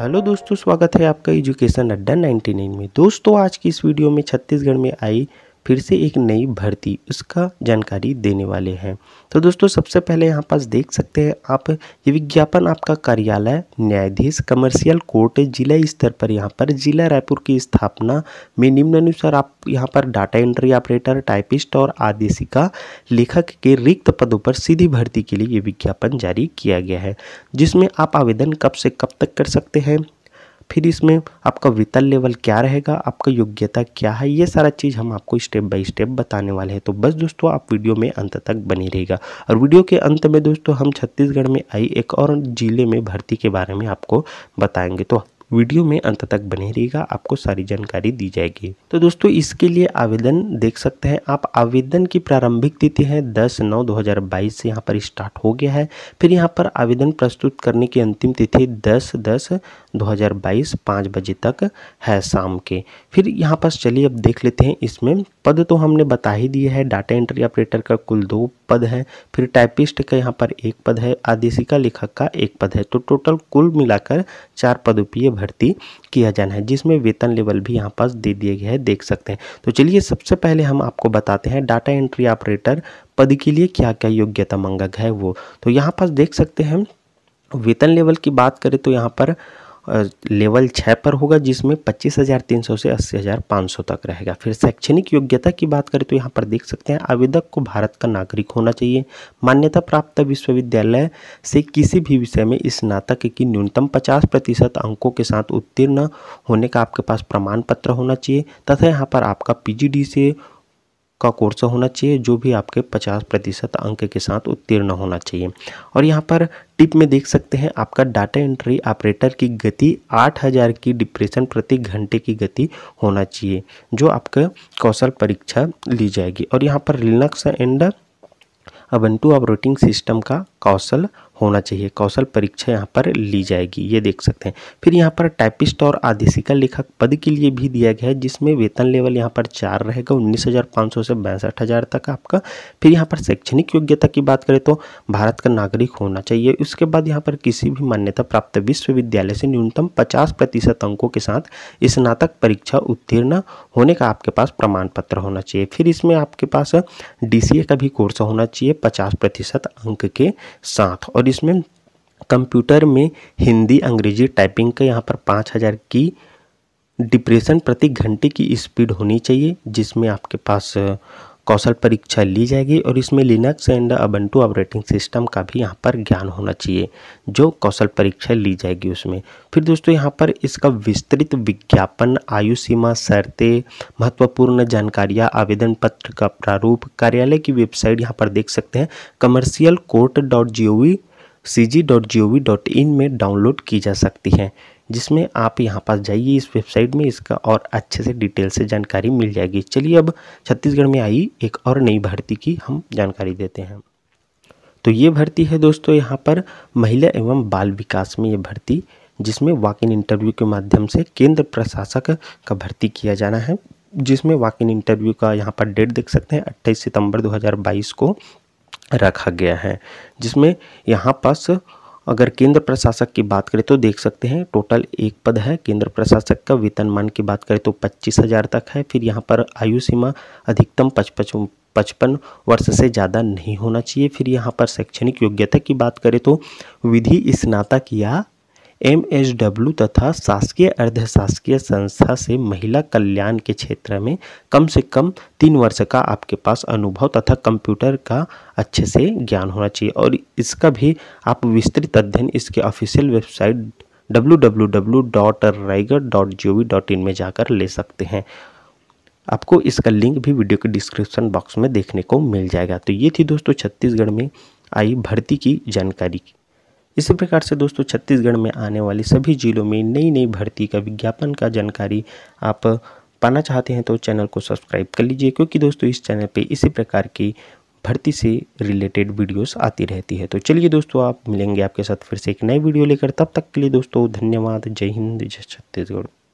hello दोस्तों स्वागत है आपका एजुकेशन अड्डा 99 में दोस्तों आज की इस वीडियो में छत्तीसगढ़ में आई फिर से एक नई भर्ती उसका जानकारी देने वाले हैं तो दोस्तों सबसे पहले यहाँ पास देख सकते हैं आप ये विज्ञापन आपका कार्यालय न्यायाधीश कमर्शियल कोर्ट जिला स्तर पर यहाँ पर जिला रायपुर की स्थापना में निम्नानुसार आप यहाँ पर डाटा एंट्री ऑपरेटर टाइपिस्ट और आदेशिका लेखक के रिक्त पदों पर सीधी भर्ती के लिए ये विज्ञापन जारी किया गया है जिसमें आप आवेदन कब से कब तक कर सकते हैं फिर इसमें आपका वितल लेवल क्या रहेगा आपका योग्यता क्या है ये सारा चीज़ हम आपको स्टेप बाय स्टेप बताने वाले हैं तो बस दोस्तों आप वीडियो में अंत तक बनी रहेगा और वीडियो के अंत में दोस्तों हम छत्तीसगढ़ में आई एक और जिले में भर्ती के बारे में आपको बताएंगे तो वीडियो में अंत तक बने रहिएगा आपको सारी जानकारी दी जाएगी तो दोस्तों इसके लिए आवेदन देख सकते हैं आप आवेदन की प्रारंभिक तिथि है दस नौ दो हज़ार बाईस से यहाँ पर स्टार्ट हो गया है फिर यहाँ पर आवेदन प्रस्तुत करने की अंतिम तिथि दस दस दो हज़ार बाईस पाँच बजे तक है शाम के फिर यहाँ पर चलिए अब देख लेते हैं इसमें पद तो हमने बता ही दिया है डाटा एंट्री ऑपरेटर का कुल दो पद है फिर टाइपिस्ट का यहाँ पर एक पद है आदेशिका लेखक का एक पद है तो टोटल कुल मिलाकर चार पदों पर भर्ती किया जाना है जिसमें वेतन लेवल भी यहाँ पास दे दिए गए हैं देख सकते हैं तो चलिए सबसे पहले हम आपको बताते हैं डाटा एंट्री ऑपरेटर पद के लिए क्या क्या योग्यता मंगक है वो तो यहाँ पास देख सकते हैं वेतन लेवल की बात करें तो यहाँ पर लेवल छः पर होगा जिसमें पच्चीस हज़ार तीन सौ से अस्सी हज़ार पाँच सौ तक रहेगा फिर शैक्षणिक योग्यता की बात करें तो यहाँ पर देख सकते हैं आवेदक को भारत का नागरिक होना चाहिए मान्यता प्राप्त विश्वविद्यालय से किसी भी विषय में स्नातक की न्यूनतम पचास प्रतिशत अंकों के साथ उत्तीर्ण होने का आपके पास प्रमाण पत्र होना चाहिए तथा यहाँ पर आपका पी से का कोर्स होना चाहिए जो भी आपके 50 प्रतिशत अंक के साथ उत्तीर्ण होना चाहिए और यहाँ पर टिप में देख सकते हैं आपका डाटा एंट्री ऑपरेटर की गति 8000 की डिप्रेशन प्रति घंटे की गति होना चाहिए जो आपके कौशल परीक्षा ली जाएगी और यहाँ पर Linux and Ubuntu operating system का कौशल होना चाहिए कौशल परीक्षा यहाँ पर ली जाएगी ये देख सकते हैं फिर यहाँ पर टाइपिस्ट और आदेशिका लेखक पद के लिए भी दिया गया है जिसमें वेतन लेवल यहाँ पर चार रहेगा उन्नीस हज़ार पाँच सौ से बैंसठ हज़ार तक आपका फिर यहाँ पर शैक्षणिक योग्यता की बात करें तो भारत का नागरिक होना चाहिए उसके बाद यहाँ पर किसी भी मान्यता प्राप्त विश्वविद्यालय से न्यूनतम पचास प्रतिशत अंकों के साथ स्नातक परीक्षा उत्तीर्ण होने का आपके पास प्रमाण पत्र होना चाहिए फिर इसमें आपके पास डी का भी कोर्स होना चाहिए पचास प्रतिशत अंक के साथ और इसमें कंप्यूटर में हिंदी अंग्रेजी टाइपिंग का यहाँ पर पाँच हज़ार की डिप्रेशन प्रति घंटे की स्पीड होनी चाहिए जिसमें आपके पास कौशल परीक्षा ली जाएगी और इसमें Linux and Ubuntu operating system का भी यहाँ पर ज्ञान होना चाहिए जो कौशल परीक्षा ली जाएगी उसमें फिर दोस्तों यहाँ पर इसका विस्तृत विज्ञापन आयु सीमा शर्तें महत्वपूर्ण जानकारियाँ आवेदन पत्र का प्रारूप कार्यालय की वेबसाइट यहाँ पर देख सकते हैं commercial court dot G O V C में डाउनलोड की जा सकती है जिसमें आप यहाँ पास जाइए इस वेबसाइट में इसका और अच्छे से डिटेल से जानकारी मिल जाएगी चलिए अब छत्तीसगढ़ में आई एक और नई भर्ती की हम जानकारी देते हैं तो ये भर्ती है दोस्तों यहाँ पर महिला एवं बाल विकास में ये भर्ती जिसमें वाक इन इंटरव्यू के माध्यम से केंद्र प्रशासक का भर्ती किया जाना है जिसमें वाक इन इंटरव्यू का यहाँ पर डेट देख सकते हैं 28 सितंबर 2022 को रखा गया है जिसमें यहाँ पास अगर केंद्र प्रशासक की बात करें तो देख सकते हैं टोटल एक पद है केंद्र प्रशासक का वेतनमान की बात करें तो पच्चीस हज़ार तक है फिर यहाँ पर आयु सीमा अधिकतम पचपच पचपन वर्ष से ज़्यादा नहीं होना चाहिए फिर यहाँ पर शैक्षणिक योग्यता की बात करें तो विधि स्नातक या डब्ल्यू तथा शासकीय अर्धशासकीय संस्था से महिला कल्याण के क्षेत्र में कम से कम तीन वर्ष का आपके पास अनुभव तथा कंप्यूटर का अच्छे से ज्ञान होना चाहिए और इसका भी आप विस्तृत अध्ययन इसके ऑफिशियल वेबसाइट डब्ल्यू में जाकर ले सकते हैं आपको इसका लिंक भी वीडियो के डिस्क्रिप्शन बॉक्स में देखने को मिल जाएगा तो ये थी दोस्तों छत्तीसगढ़ में आई भर्ती की जानकारी इसी प्रकार से दोस्तों छत्तीसगढ़ में आने वाली सभी जिलों में नई नई भर्ती का विज्ञापन का जानकारी आप पाना चाहते हैं तो चैनल को सब्सक्राइब कर लीजिए क्योंकि दोस्तों इस चैनल पे इसी प्रकार की भर्ती से रिलेटेड वीडियोस आती रहती है तो चलिए दोस्तों आप मिलेंगे आपके साथ फिर से एक नई वीडियो लेकर तब तक के लिए दोस्तों धन्यवाद जय हिंद जय छत्तीसगढ़